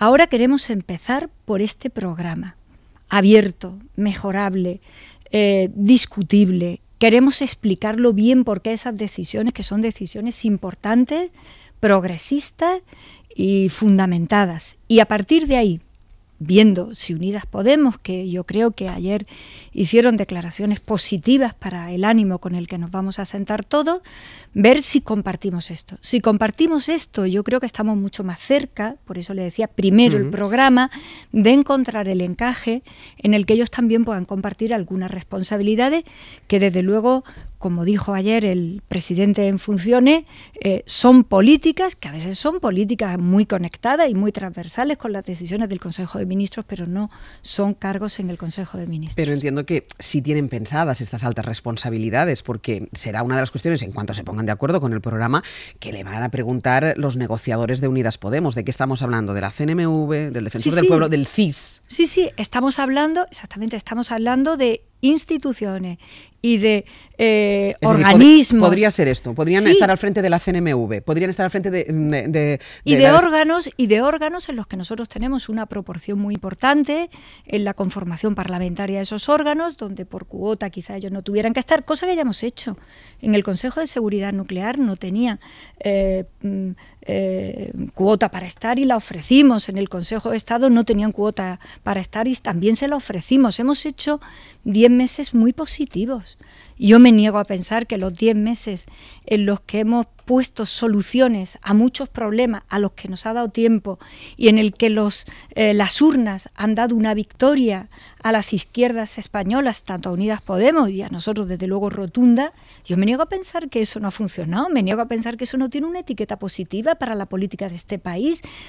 Ahora queremos empezar por este programa, abierto, mejorable, eh, discutible. Queremos explicarlo bien porque esas decisiones, que son decisiones importantes, progresistas y fundamentadas. Y a partir de ahí, viendo si Unidas Podemos, que yo creo que ayer hicieron declaraciones positivas para el ánimo con el que nos vamos a sentar todos, ver si compartimos esto. Si compartimos esto, yo creo que estamos mucho más cerca, por eso le decía primero el programa, de encontrar el encaje en el que ellos también puedan compartir algunas responsabilidades que desde luego como dijo ayer el presidente en funciones, eh, son políticas, que a veces son políticas muy conectadas y muy transversales con las decisiones del Consejo de Ministros, pero no son cargos en el Consejo de Ministros. Pero entiendo que sí tienen pensadas estas altas responsabilidades, porque será una de las cuestiones, en cuanto se pongan de acuerdo con el programa, que le van a preguntar los negociadores de Unidas Podemos. ¿De qué estamos hablando? ¿De la CNMV, del Defensor del Pueblo, del CIS? Sí, sí, estamos hablando, exactamente, estamos hablando de instituciones y de eh, organismos. podría ser esto, podrían estar al frente de la CNMV, podrían estar al frente de... y de, órganos, y de órganos en los que nosotros tenemos una proporción muy importante en la conformación parlamentaria de esos órganos, donde por cuota quizá ellos no tuvieran que estar, cosa que ya hemos hecho. En el Consejo de Seguridad Nuclear no tenía eh, mm, eh, cuota para estar y la ofrecimos. En el Consejo de Estado no tenían cuota para estar y también se la ofrecimos. Hemos hecho 10 meses muy positivos yo me niego a pensar que los 10 meses en los que hemos puesto soluciones a muchos problemas a los que nos ha dado tiempo y en el que eh, las urnas han dado una victoria a las izquierdas españolas, tanto a Unidas Podemos y a nosotros desde luego rotunda, yo me niego a pensar que eso no ha funcionado, me niego a pensar que eso no tiene una etiqueta positiva para la política de este país,